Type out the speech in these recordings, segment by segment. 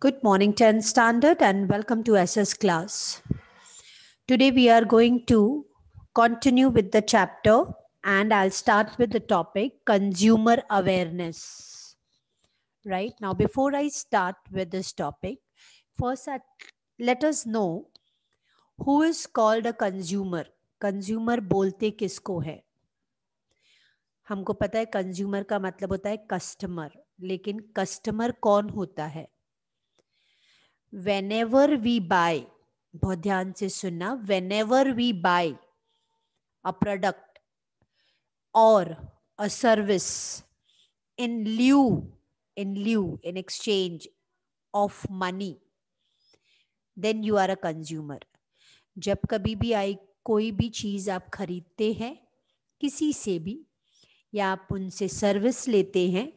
Good morning, 10 standard, and welcome to SS class. Today we are going to continue with the chapter, and I'll start with the topic consumer awareness. Right now, before I start with this topic, first let us know who is called a consumer. Consumer bolte kisko hai? हमको पता है consumer का मतलब होता है customer लेकिन customer कौन होता है वेन एवर वी बाय बहुत ध्यान से सुनना whenever we buy a product or a service in lieu in lieu in exchange of money then you are a consumer जब कभी भी आई कोई भी चीज़ आप खरीदते हैं किसी से भी या आप उनसे सर्विस लेते हैं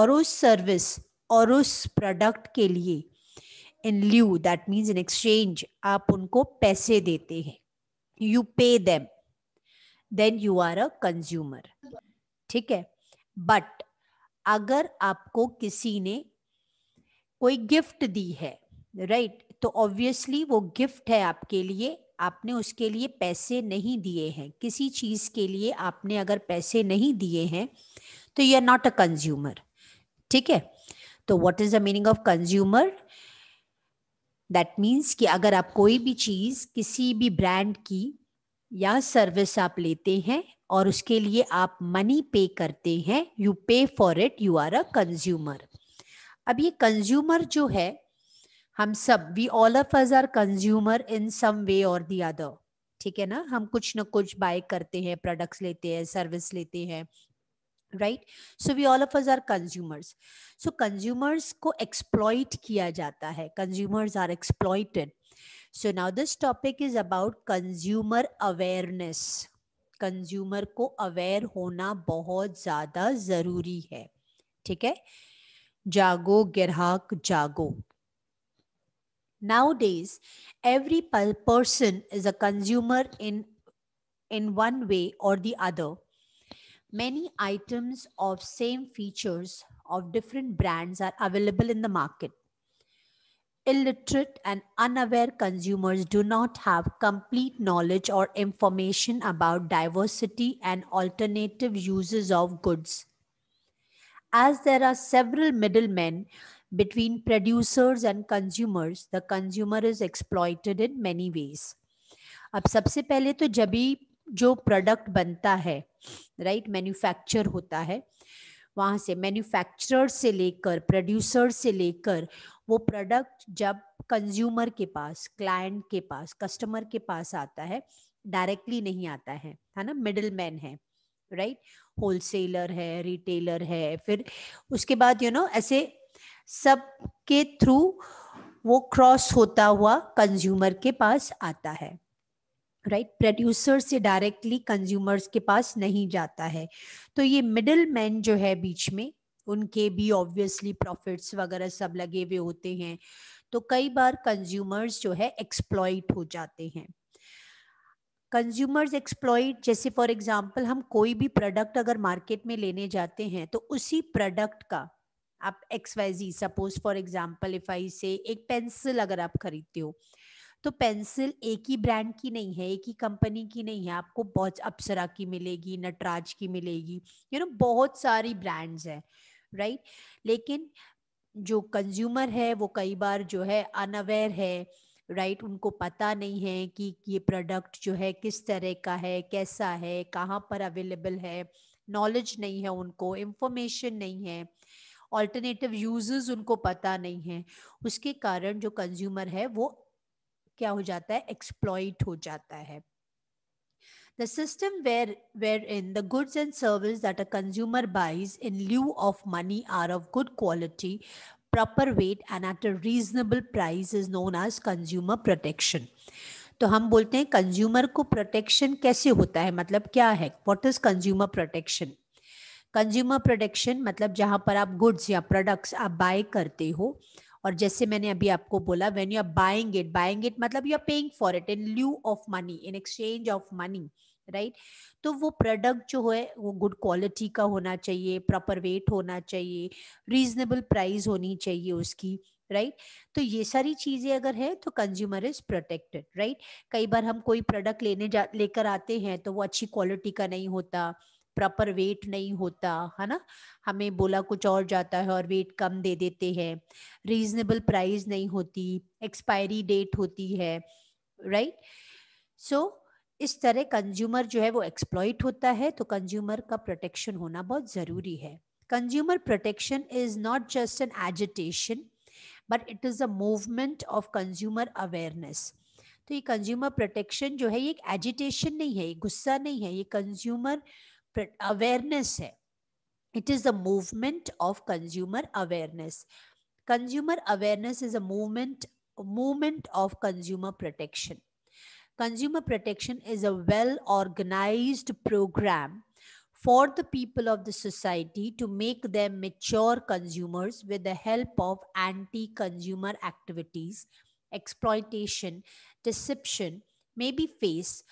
और उस सर्विस और उस प्रोडक्ट के लिए in lieu that means in exchange आप उनको पैसे देते हैं you pay them then you are a consumer ठीक है बट अगर आपको किसी ने कोई गिफ्ट दी है राइट right? तो ऑब्वियसली वो गिफ्ट है आपके लिए आपने उसके लिए पैसे नहीं दिए हैं किसी चीज के लिए आपने अगर पैसे नहीं दिए हैं तो you are not a consumer ठीक है तो what is the meaning of consumer that means कि अगर आप कोई भी चीज़ किसी भी ब्रांड की या सर्विस आप लेते हैं और उसके लिए आप मनी पे करते हैं you pay for it you are a consumer अब ये कंज्यूमर जो है हम सब we all of us are consumer in some way or the other ठीक है ना हम कुछ ना कुछ बाय करते हैं प्रोडक्ट्स लेते हैं सर्विस लेते हैं right so we all of us are consumers so consumers को एक्सप्लॉइट किया जाता है consumers are exploited so now this topic is about consumer awareness consumer को अवेयर होना बहुत ज्यादा जरूरी है ठीक है जागो ग्राहक जागो days every person is a consumer in in one way or the other many items of same features of different brands are available in the market. Illiterate and unaware consumers do not have complete knowledge or information about diversity and alternative uses of goods. As there are several middlemen between producers and consumers, the consumer is exploited in many ways. अब सबसे पहले तो जब भी जो product बनता है right manufacture होता है वहाँ से मैन्युफैक्चरर से लेकर प्रोड्यूसर से लेकर वो प्रोडक्ट जब कंज्यूमर के पास क्लाइंट के पास कस्टमर के पास आता है डायरेक्टली नहीं आता है है ना मिडिल मैन है राइट होलसेलर है रिटेलर है फिर उसके बाद यू you नो know, ऐसे सब के थ्रू वो क्रॉस होता हुआ कंज्यूमर के पास आता है राइट right? प्रोड्यूसर से डायरेक्टली कंज्यूमर्स के पास नहीं जाता है तो ये मिडिल मैन जो है बीच में उनके भी ऑब्वियसली प्रॉफिट्स वगैरह सब लगे हुए होते हैं तो कई बार कंज्यूमर्स जो है एक्सप्लॉइट हो जाते हैं कंज्यूमर्स एक्सप्लॉइट जैसे फॉर एग्जांपल हम कोई भी प्रोडक्ट अगर मार्केट में लेने जाते हैं तो उसी प्रोडक्ट का आप X Y Z suppose for example if I say एक पेंसिल अगर आप खरीदते हो तो पेंसिल एक ही ब्रांड की नहीं है एक ही कंपनी की नहीं है आपको बहुत अप्सरा की मिलेगी नटराज की मिलेगी यू नो बहुत सारी ब्रांड्स हैं राइट लेकिन जो कंज्यूमर है वो कई बार जो है अनअवेयर है राइट right? उनको पता नहीं है कि ये प्रोडक्ट जो है किस तरह का है कैसा है कहाँ पर अवेलेबल है नॉलेज नहीं है उनको इंफॉर्मेशन नहीं है ऑल्टरनेटिव यूजेस उनको पता नहीं है उसके कारण जो कंज्यूमर है वो क्या हो जाता है एक्सप्लॉइट हो जाता है the system where where in the goods and service that a consumer buys in lieu of money are of good quality proper weight and at a reasonable price is known as consumer protection तो हम बोलते हैं consumer को protection कैसे होता है मतलब क्या है what is consumer protection consumer protection मतलब जहां पर आप गुड्स या प्रोडक्ट्स आप बाय करते हो और जैसे मैंने अभी आपको बोला when you are buying it buying it मतलब you are paying for it in lieu of money in exchange of money right तो वो प्रोडक्ट जो है वो गुड क्वालिटी का होना चाहिए प्रॉपर वेट होना चाहिए रीजनेबल प्राइस होनी चाहिए उसकी राइट right? तो ये सारी चीजें अगर है तो कंज्यूमर इज प्रोटेक्टेड राइट कई बार हम कोई प्रोडक्ट लेने जा लेकर आते हैं तो वो अच्छी क्वालिटी का नहीं होता प्रॉपर वेट नहीं होता है ना हमें बोला कुछ और जाता है और वेट कम दे देते हैं रीजनेबल प्राइस नहीं होती एक्सपायरी डेट होती है राइट right? सो so, इस तरह कंज्यूमर जो है वो एक्सप्लॉइट होता है तो कंज्यूमर का प्रोटेक्शन होना बहुत ज़रूरी है consumer protection is not just an agitation but it is a movement of consumer awareness तो ये कंज्यूमर प्रोटेक्शन जो है ये एक एजिटेशन नहीं है ये गुस्सा नहीं है ये कंज्यूमर अवेयरनेस है it is the movement of consumer awareness consumer awareness is a movement movement of consumer protection consumer protection is a well organized program for the people of the society to make them mature consumers with the help of anti consumer activities exploitation deception maybe face.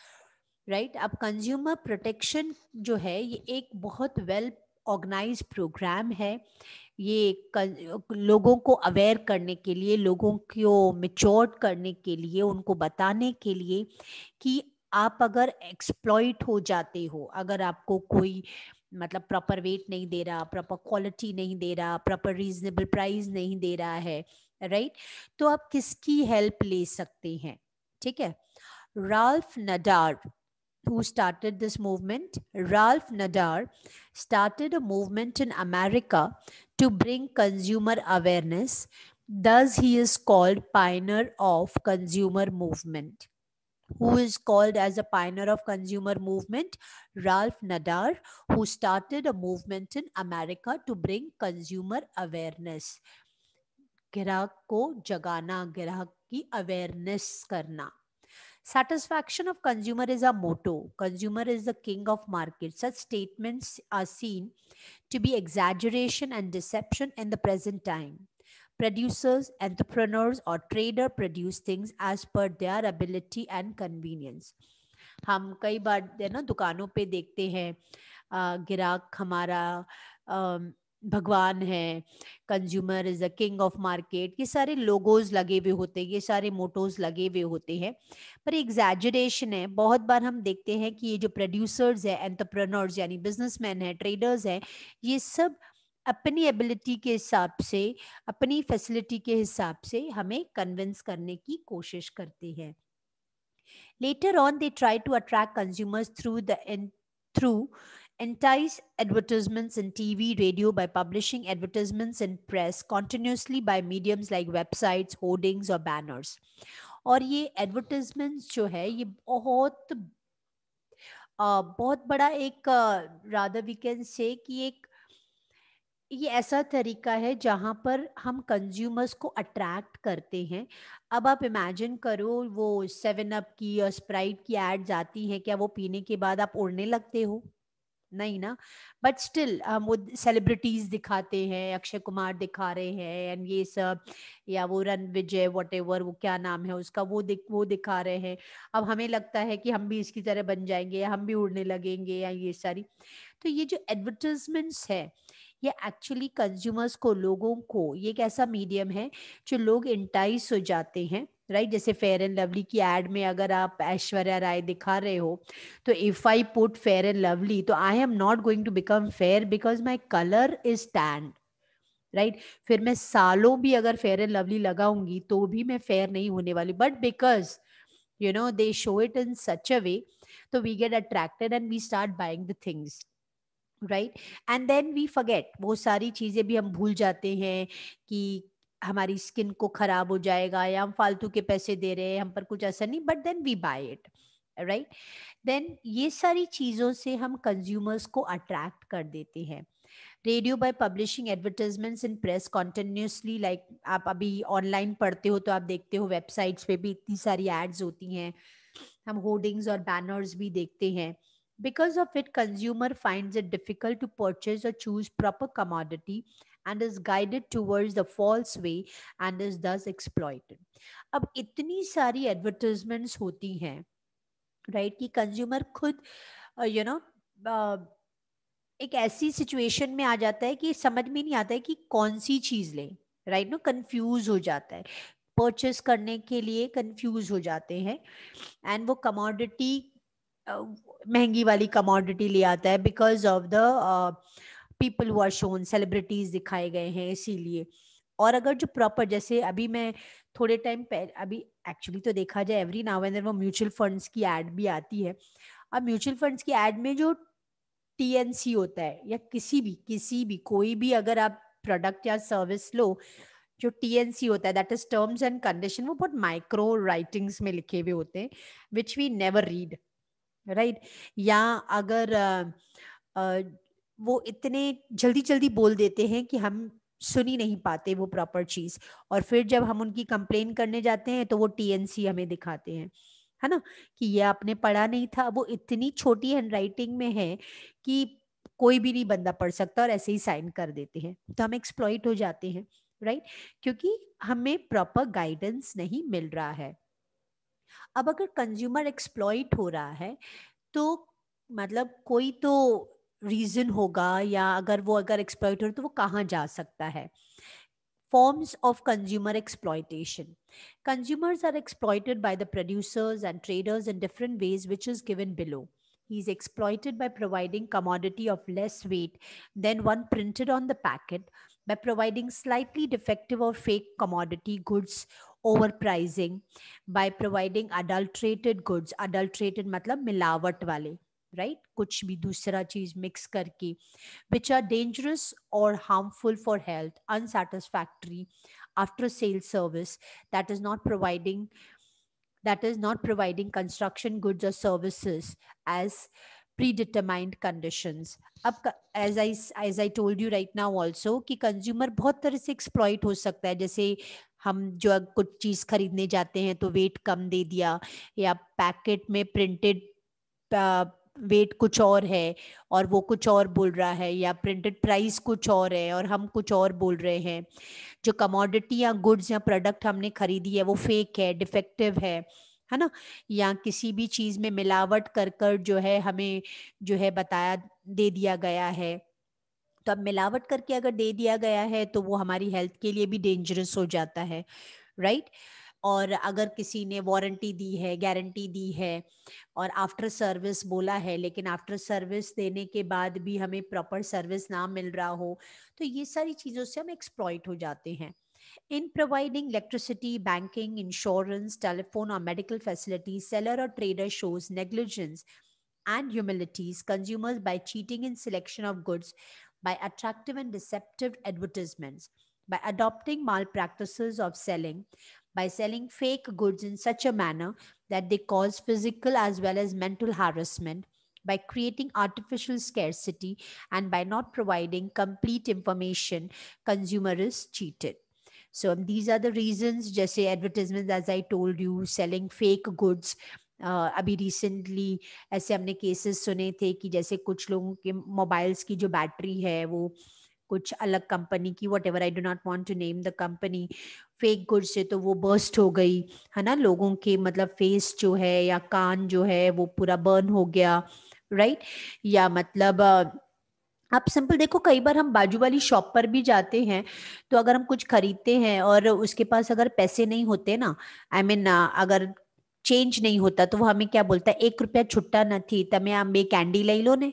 Right अब consumer protection जो है ये एक बहुत well organise programme है ये लोगों को अवेयर करने के लिए लोगों को मिच्योर्ड करने के लिए उनको बताने के लिए कि आप अगर एक्सप्लॉइट हो जाते हो अगर आपको कोई मतलब प्रॉपर वेट नहीं दे रहा प्रॉपर क्वालिटी नहीं दे रहा प्रॉपर रीजनेबल प्राइस नहीं दे रहा है राइट तो आप किसकी हेल्प ले सकते हैं ठीक है Ralph Nader who started this movement, Ralph Nadar, started a movement in America to bring consumer awareness. Thus, he is called pioneer of consumer movement. Who is called as a pioneer of consumer movement? Ralph Nadar, who started a movement in America to bring consumer awareness. ग्राहक को जगाना ग्राहक की Satisfaction of consumer is a motto. Consumer is the king of market. Such statements are seen to be exaggeration and deception in the present time. Producers, entrepreneurs, or trader produce things as per their ability and convenience. हम कई बार है ना दुकानों पे देखते हैं गिराक हमारा भगवान है consumer is the king of market ये सारे लोगोज लगे हुए होते हैं ये सारे मोटोज लगे हुए होते हैं पर एग्जैजरेशन है बहुत बार हम देखते हैं कि ये जो प्रोड्यूसर्स है एंटरप्रेनर्स यानी बिजनेसमैन है ट्रेडर्स हैं ये सब अपनी एबिलिटी के हिसाब से अपनी फैसिलिटी के हिसाब से हमें कन्विंस करने की कोशिश करते हैं later on they try to attract consumers through the through entice advertisements in TV, radio by publishing advertisements in press continuously by mediums like websites, hoardings or banners. और ये एडवर्टिजमेंट्स जो है ये बहुत आ, बहुत बड़ा एक राधा वी कैन से कि एक ये ऐसा तरीका है जहाँ पर हम कंज्यूमर्स को अट्रैक्ट करते हैं अब आप इमेजिन करो वो सेवन अप की और स्प्राइट की एड्स आती हैं क्या वो पीने के बाद आप उड़ने लगते हो नहीं ना बट स्टिल um, वो सेलिब्रिटीज दिखाते हैं अक्षय कुमार दिखा रहे हैं एंड ये सब या वो रन विजय वट वो क्या नाम है उसका वो दिख वो दिखा रहे हैं अब हमें लगता है कि हम भी इसकी तरह बन जाएंगे हम भी उड़ने लगेंगे या ये सारी तो ये जो एडवर्टीजमेंट्स है ये एक्चुअली कंज्यूमर्स को लोगों को ये एक ऐसा मीडियम है जो लोग इंटाइस हो जाते हैं राइट जैसे फेयर एंड लवली की एड में अगर आप ऐश्वर्या राय दिखा रहे हो तो if I put Fair and Lovely तो I am not going to become fair because my colour is tanned right फिर मैं सालों भी अगर फेयर एंड लवली लगाऊंगी तो भी मैं फेयर नहीं होने वाली but because you know they show it in such a way तो we get attracted and we start buying the things right and then we forget वो सारी चीज़ें भी हम भूल जाते हैं कि हमारी स्किन को खराब हो जाएगा या हम फालतू के पैसे दे रहे हैं हम पर कुछ असर नहीं but then we buy it right then ये सारी चीज़ों से हम कंज्यूमर्स को अट्रैक्ट कर देते हैं radio by publishing advertisements in press continuously like आप अभी ऑनलाइन पढ़ते हो तो आप देखते हो वेबसाइट्स पे भी इतनी सारी एड्स होती हैं हम होर्डिंग्स और बैनर्स भी देखते हैं because of it consumer find it difficult to purchase और choose proper commodity and is guided towards the false way and is thus exploited. अब इतनी सारी एडवर्टीजमेंट्स होती हैं राइट right? कि कंज्यूमर खुद यू uh, नो uh, एक ऐसी सिचुएशन में आ जाता है कि समझ में नहीं आता है कि कौन सी चीज़ ले राइट नो कंफ्यूज हो जाता है परचेस करने के लिए कंफ्यूज हो जाते हैं एंड वो कमोडिटी uh, महंगी वाली कमोडिटी ले आता है because of the people who shown celebrities दिखाए गए हैं इसीलिए और अगर जो प्रॉपर जैसे अभी मैं थोड़े टाइम अभी एक्चुअली तो देखा जाए एवरी नाउ एंड वो म्यूचुअल फंड्स की एड भी आती है अब म्यूचुअल फंड्स की एड में जो टीएनसी होता है या किसी भी किसी भी कोई भी अगर आप प्रोडक्ट या सर्विस लो जो टीएनसी होता है that is terms and condition वो बहुत माइक्रो राइटिंग्स में लिखे हुए होते हैं which we never read right या अगर uh, uh, वो इतने जल्दी जल्दी बोल देते हैं कि हम सुन ही नहीं पाते वो प्रॉपर चीज और फिर जब हम उनकी कंप्लेन करने जाते हैं तो वो टीएनसी हमें दिखाते हैं है ना कि ये आपने पढ़ा नहीं था वो इतनी छोटी हैंडराइटिंग में है कि कोई भी नहीं बंदा पढ़ सकता और ऐसे ही साइन कर देते हैं तो हम एक्सप्लॉइट हो जाते हैं राइट क्योंकि हमें प्रॉपर गाइडेंस नहीं मिल रहा है अब अगर कंज्यूमर एक्सप्लॉइट हो रहा है तो मतलब कोई तो रीजन होगा या अगर वो अगर एक्सप्लॉयट हो तो वो कहाँ जा सकता है forms of consumer exploitation. Consumers are exploited by the producers and traders in different ways, which is given below. He is exploited by providing commodity of less weight than one printed on the packet, by providing slightly defective or fake commodity goods, overpricing, by providing adulterated goods, adulterated matlab milawat wale, right right? कुछ भी दूसरा चीज mix करके which are dangerous और harmful for health unsatisfactory after sale service that is not providing that is not providing construction goods और services as predetermined condition अब as I as I told you right now also कि consumer बहुत तरह से exploit हो सकता है जैसे हम जो कुछ चीज़ खरीदने जाते हैं तो वेट कम दे दिया या पैकेट में प्रिंटेड वेट कुछ और है और वो कुछ और बोल रहा है या प्रिंटेड प्राइस कुछ और है और हम कुछ और बोल रहे हैं जो कमोडिटी या गुड्स या प्रोडक्ट हमने खरीदी है वो फेक है डिफेक्टिव है है ना या किसी भी चीज में मिलावट कर कर जो है हमें जो है बताया दे दिया गया है तो अब मिलावट करके अगर दे दिया गया है तो वो हमारी हेल्थ के लिए भी डेंजरस हो जाता है राइट right? और अगर किसी ने वारंटी दी है गारंटी दी है और आफ्टर सर्विस बोला है लेकिन आफ्टर सर्विस देने के बाद भी हमें प्रॉपर सर्विस ना मिल रहा हो तो ये सारी चीज़ों से हम एक्सप्लॉयट हो जाते हैं in providing electricity banking insurance telephone और मेडिकल फैसिलिटीज सेलर और trader shows negligence and humiliates consumers by cheating in selection of goods by attractive and deceptive advertisements By adopting malpractices of selling, by selling fake goods in such a manner that they cause physical as well as mental harassment, by creating artificial scarcity, and by not providing complete information, consumers cheated. So these are the reasons, just say advertisements, as I told you, selling fake goods, अभी recently ऐसे हमने cases सुने थे कि जैसे कुछ लोगों के मोबाइल्स की जो बैटरी है वो कुछ अलग कंपनी की whatever I do not want to name the company fake good से तो वो बर्स्ट हो गई है ना लोगों के मतलब फेस जो है या कान जो है वो पूरा बर्न हो गया राइट right? या मतलब आप सिंपल देखो कई बार हम बाजू वाली शॉप पर भी जाते हैं तो अगर हम कुछ खरीदते हैं और उसके पास अगर पैसे नहीं होते ना आई I मीन mean, अगर चेंज नहीं होता तो वो हमें क्या बोलता है एक रुपया छुट्टा न थी तमें आप बे कैंडी ले लो ने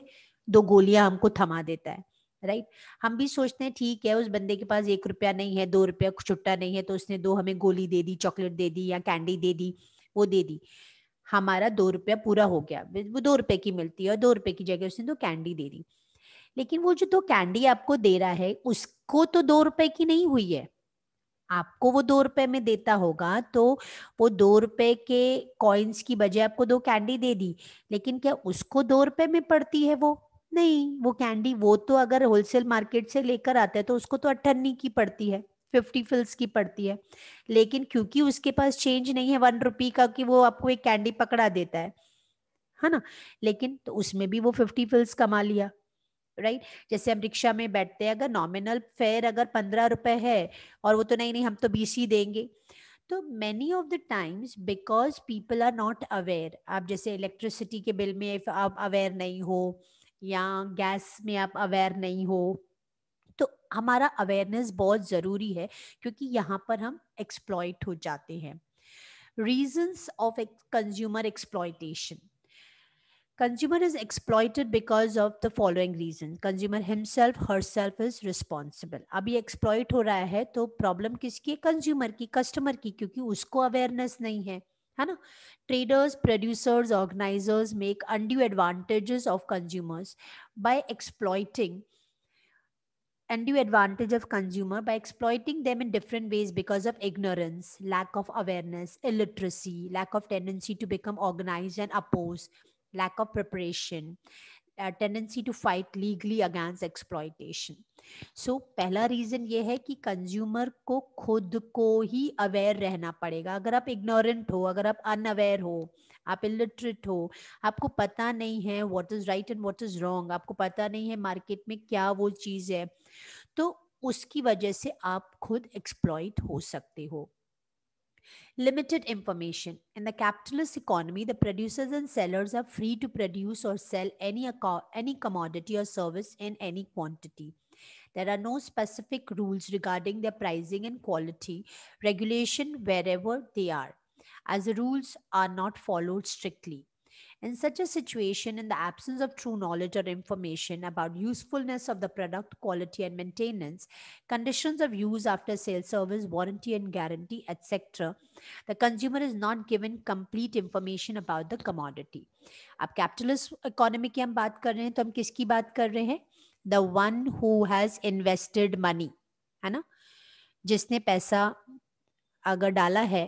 दो गोलियां हमको थमा देता है राइट हम भी सोचते हैं ठीक है उस बंदे के पास एक रुपया नहीं है दो रुपया छुट्टा नहीं है तो उसने दो हमें गोली दे दी चॉकलेट दे दी या कैंडी दे दी वो दे दी हमारा दो रुपया पूरा हो गया वो दो रुपए की मिलती है और दो रुपए की जगह उसने दो कैंडी दे दी लेकिन वो जो दो कैंडी आपको दे रहा है उसको तो दो रुपए की नहीं हुई है आपको वो दो रुपए में देता होगा तो वो दो रुपए के कॉइन्स की बजाय आपको दो कैंडी दे दी लेकिन क्या उसको दो रुपए में पड़ती है वो नहीं वो कैंडी वो तो अगर होलसेल मार्केट से लेकर आता है तो उसको तो अट्ठन्नी की पड़ती है फिफ्टी फिल्स की पड़ती है लेकिन क्योंकि उसके पास चेंज नहीं है वन रुपी का कि वो आपको एक कैंडी पकड़ा देता है है ना लेकिन तो उसमें भी वो फिफ्टी फिल्स कमा लिया राइट जैसे हम रिक्शा में बैठते हैं अगर नॉमिनल फेयर अगर पंद्रह रुपए है और वो तो नहीं नहीं हम तो बीस ही देंगे तो many of the times because people are not aware आप जैसे इलेक्ट्रिसिटी के बिल में आप अवेयर नहीं हो या गैस में आप अवेयर नहीं हो तो हमारा अवेयरनेस बहुत जरूरी है क्योंकि यहाँ पर हम एक्सप्लॉयट हो जाते हैं reasons of consumer exploitation consumer is exploited because of the following reason consumer himself हर सेल्फ इज रिस्पॉन्सिबल अभी एक्सप्लॉयट हो रहा है तो प्रॉब्लम किसकी है कंज्यूमर की कस्टमर की क्योंकि उसको अवेयरनेस नहीं है traders producers organizers make undue advantages of consumers by exploiting undue advantage of consumer by exploiting them in different ways because of ignorance lack of awareness illiteracy lack of tendency to become organized and oppose lack of preparation uh, tendency to fight legally against exploitation. So पहला reason ये है कि consumer को खुद को ही aware रहना पड़ेगा अगर आप इग्नोरेंट हो अगर आप अनअवेयर हो आप इलिटरेट हो आपको पता नहीं है what is right and what is wrong आपको पता नहीं है मार्केट में क्या वो चीज़ है तो उसकी वजह से आप खुद एक्सप्लॉइट हो सकते हो Limited information. In the capitalist economy, the producers and sellers are free to produce or sell any, any commodity or service in any quantity. There are no specific rules regarding their pricing and quality regulation wherever they are, as the rules are not followed strictly. In such a situation, in the absence of true knowledge or information about usefulness of the product, quality, and maintenance, conditions of use after sale service, warranty and guarantee, etc., the consumer is not given complete information about the commodity. अब capitalist economy की हम बात कर रहे हैं तो हम किसकी बात कर रहे हैं द वन है ना जिसने पैसा अगर डाला है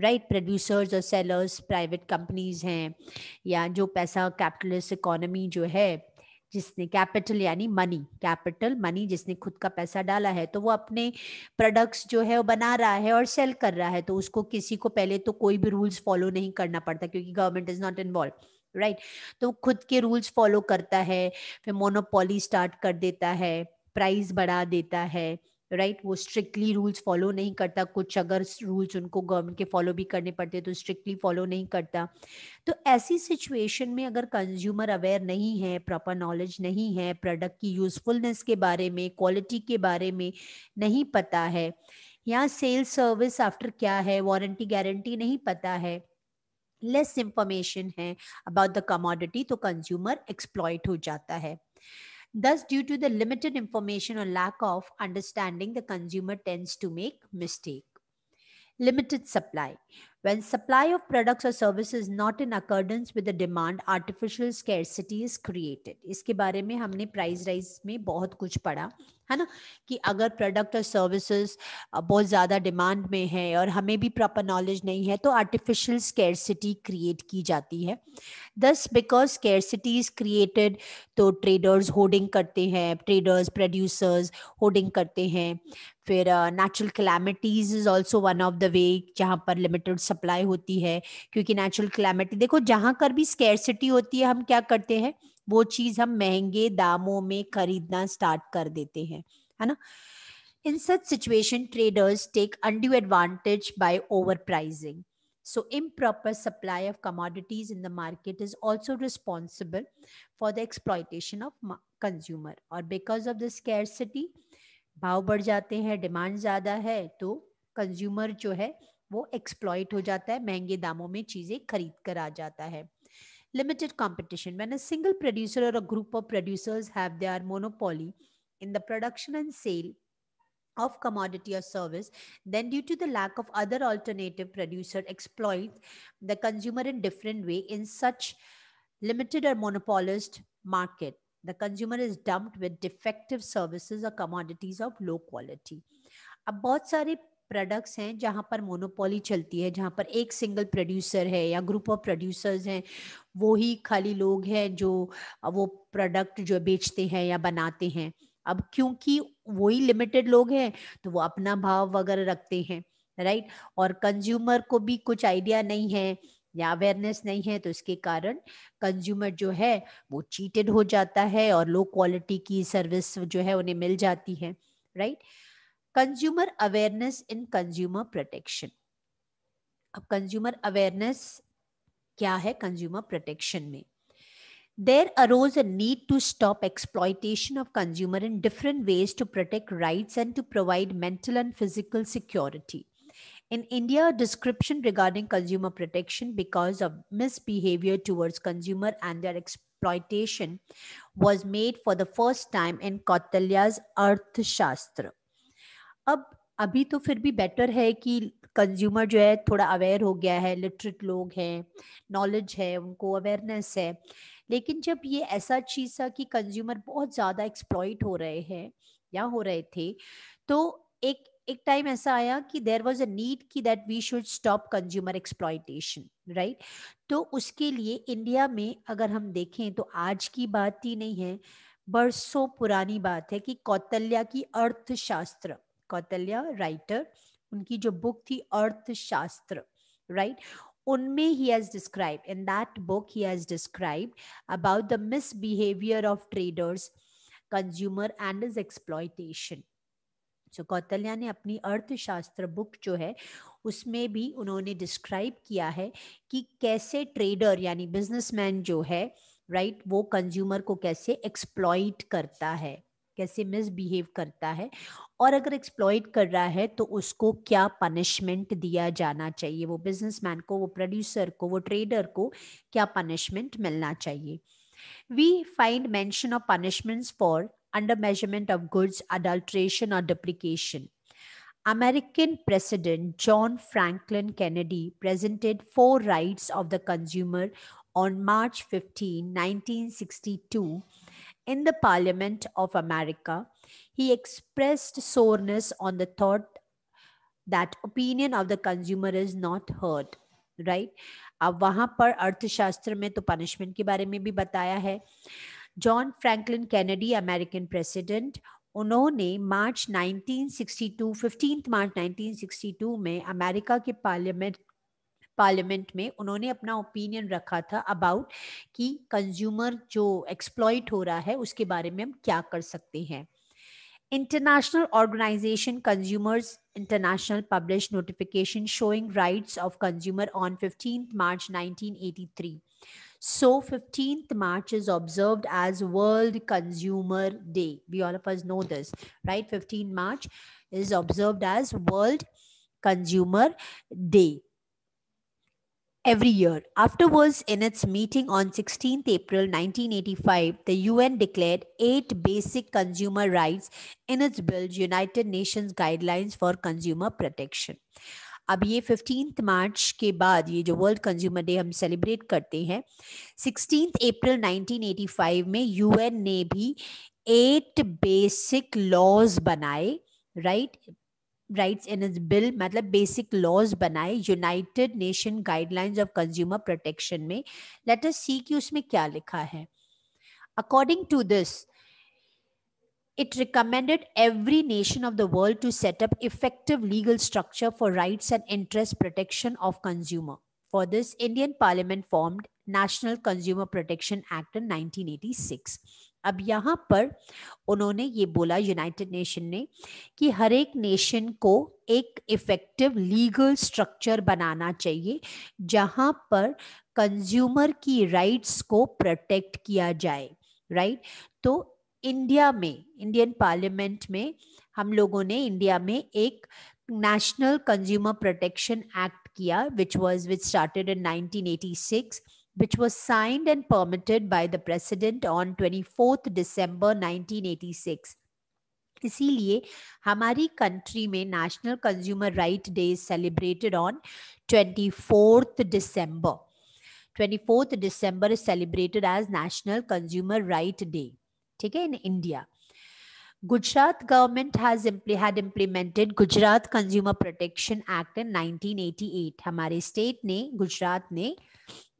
राइट प्रोड्यूसर्स और सेलर्स प्राइवेट कंपनीज हैं या जो पैसा कैपिटलिस्ट इकोनॉमी जो है जिसने कैपिटल यानी मनी कैपिटल मनी जिसने खुद का पैसा डाला है तो वो अपने प्रोडक्ट्स जो है वो बना रहा है और सेल कर रहा है तो उसको किसी को पहले तो कोई भी रूल्स फॉलो नहीं करना पड़ता क्योंकि government is not involve right तो खुद के रूल्स फॉलो करता है फिर मोनोपोली स्टार्ट कर देता है प्राइस बढ़ा देता है राइट right? वो स्ट्रिक्टली रूल्स फॉलो नहीं करता कुछ अगर रूल्स उनको गवर्नमेंट के फॉलो भी करने पड़ते तो स्ट्रिक्टली फॉलो नहीं करता तो ऐसी सिचुएशन में अगर कंज्यूमर अवेयर नहीं है प्रॉपर नॉलेज नहीं है प्रोडक्ट की यूजफुलनेस के बारे में क्वालिटी के बारे में नहीं पता है या सेल्स सर्विस आफ्टर क्या है वारंटी गारंटी नहीं पता है लेस इंफॉर्मेशन है अबाउट द कमोडिटी तो कंज्यूमर एक्सप्लॉयट हो जाता है Thus, due to the limited information or lack of understanding, the consumer tends to make mistake. Limited supply. When supply of products or services not in accordance with the demand, artificial scarcity is created. इसके बारे में हमने price rise में बहुत कुछ पढ़ा. है ना कि अगर प्रोडक्ट और सर्विसेज बहुत ज़्यादा डिमांड में है और हमें भी प्रॉपर नॉलेज नहीं है तो आर्टिफिशियल स्केरसिटी क्रिएट की जाती है दस बिकॉज स्केरसिटी इज क्रिएटेड तो ट्रेडर्स होर्डिंग करते हैं ट्रेडर्स प्रोड्यूसर्स होर्डिंग करते हैं फिर natural calamities is also one of the way जहाँ पर लिमिटेड सप्लाई होती है क्योंकि नेचुरल क्लैमिटी देखो जहाँ कर भी स्केरसिटी होती है हम क्या करते हैं वो चीज हम महंगे दामों में खरीदना स्टार्ट कर देते हैं है ना in such situation traders take undue advantage by over pricing so improper supply of commodities in the market is also responsible for the exploitation of consumer और बिकॉज ऑफ द स्केरसिटी भाव बढ़ जाते हैं demand ज्यादा है तो consumer जो है वो एक्सप्लॉइट हो जाता है महंगे दामों में चीजें खरीद कर आ जाता है limited competition. When a single producer or a group of producers have their monopoly in the production and sale of commodity or service, then due to the lack of other alternative producer exploit the consumer in different way in such limited or monopolist market. The consumer is dumped with defective services or commodities of low quality. A बहुत सारे products हैं जहाँ पर monopoly चलती है जहाँ पर एक सिंगल प्रोड्यूसर है या ग्रुप ऑफ प्रोड्यूसर्स हैं वो ही खाली लोग हैं जो वो प्रोडक्ट जो बेचते हैं या बनाते हैं अब क्योंकि वही लिमिटेड लोग हैं तो वो अपना भाव वगैरह रखते हैं राइट और कंज्यूमर को भी कुछ आइडिया नहीं है या अवेयरनेस नहीं है तो इसके कारण कंज्यूमर जो है वो चीटेड हो जाता है और लो क्वालिटी की सर्विस जो है उन्हें मिल जाती है right right? consumer awareness in consumer protection अब consumer awareness क्या consumer protection में there arose a need to stop exploitation of consumer in different ways to protect rights and to provide mental and physical security in india a description regarding consumer protection because of misbehavior towards consumer and their exploitation was made for the first time in kautilya's arthashastra अब अभी तो फिर भी better है कि consumer जो है थोड़ा अवेयर हो गया है लिटरेट लोग हैं नॉलेज है उनको अवेयरनेस है लेकिन जब ये ऐसा चीज़ था कि कंज्यूमर बहुत ज़्यादा एक्सप्लॉइट हो रहे हैं या हो रहे थे तो एक एक टाइम ऐसा आया कि देर वॉज अ नीड कि that we should stop consumer exploitation right तो उसके लिए इंडिया में अगर हम देखें तो आज की बात ही नहीं है बरसों पुरानी बात है कि कौतल्या की अर्थशास्त्र कौतल्या राइटर उनकी जो बुक थी अर्थशास्त्र राइट उनमें he has describe in that book he has describe about the misbehaviour of traders consumer and is exploitation so Kautilya ने अपनी अर्थशास्त्र बुक जो है उसमें भी उन्होंने डिस्क्राइब किया है कि कैसे ट्रेडर यानी बिजनेसमैन जो है राइट right, वो कंज्यूमर को कैसे एक्सप्लॉइट करता है कैसे मिसबिहेव करता है और अगर एक्सप्लॉयट कर रहा है तो उसको क्या पनिशमेंट दिया जाना चाहिए वो बिजनेसमैन को वो प्रोड्यूसर को वो ट्रेडर को क्या पनिशमेंट मिलना चाहिए we find mention of punishments for under measurement of goods adulteration और duplication American president John Franklin Kennedy presented four rights of the consumer on March fifteen nineteen in the Parliament of America, he expressed soreness on the thought that opinion of the consumer is not heard. right? ab wahan par arthashastra mein to punishment ke bare mein bhi bataya hai john franklin kennedy american president उन्होंने मार्च 1962 15 मार्च 1962 में America के parliament parliament में उन्होंने अपना opinion रखा था about कि consumer जो एक्सप्लॉइट हो रहा है उसके बारे में हम क्या कर सकते हैं international organization consumers international published notification showing rights of consumer on 15th march 1983 so 15th march is observed as world consumer day we all of us know this right 15th march is observed as world consumer day every year. Afterwards, in its meeting on 16th April 1985, the UN declared eight basic consumer rights in its bill, United Nations Guidelines for Consumer Protection. अब ये fifteen March के बाद ये जो world consumer day हम celebrate करते हैं sixteen April 1985 में यूएन ने भी एट बेसिक लॉज बनाए राइट right? Writes in इस bill, मतलब बेसिक लॉज बनाए United Nation guidelines of consumer protection में लेट अस सी कि उसमें क्या लिखा है according to this It recommended every nation of the world to set up effective legal structure for rights and interest protection of consumer. For this, Indian Parliament formed National Consumer Protection Act in 1986. अब यहाँ पर उन्होंने ये बोला United nation ने कि हर एक nation को एक इफ़ेक्टिव लीगल स्ट्रक्चर बनाना चाहिए जहाँ पर कंज्यूमर की राइट्स को प्रोटेक्ट किया जाए राइट तो इंडिया में इंडियन पार्लियामेंट में हम लोगों ने इंडिया में एक नेशनल कंज्यूमर प्रोटेक्शन एक्ट किया which was which started in 1986 which was signed and permitted by the president on 24th December 1986. इसीलिए हमारी कंट्री में national consumer right day celebrated on 24th December. 24th December is celebrated as National Consumer Right Day. ठीक है in India. Gujarat government has had implemented Gujarat Consumer Protection Act in 1988. हमारे state ne Gujarat ne.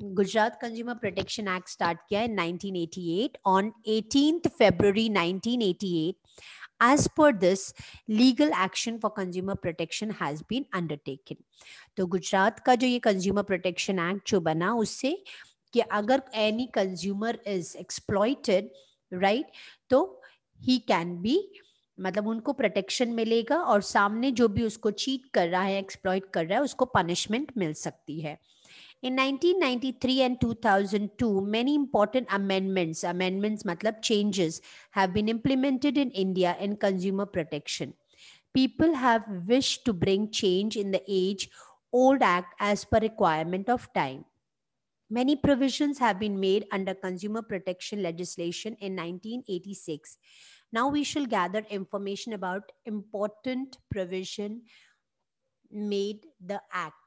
Gujarat consumer protection act start किया है 1988 on 18th February 1988 as per this legal action for consumer protection has been undertaken तो गुजरात का जो ये consumer protection act जो बना उससे कि अगर any consumer is exploited right तो ही कैन बी मतलब उनको प्रोटेक्शन मिलेगा और सामने जो भी उसको चीट कर रहा है एक्सप्लॉयट कर रहा है उसको पनिशमेंट मिल सकती है In 1993 and 2002, many important amendments, amendments matlab changes, have been implemented in India in consumer protection. People have wished to bring change in the age old act as per requirement of time. Many provisions have been made under consumer protection legislation in 1986. Now we shall gather information about important provision made the act.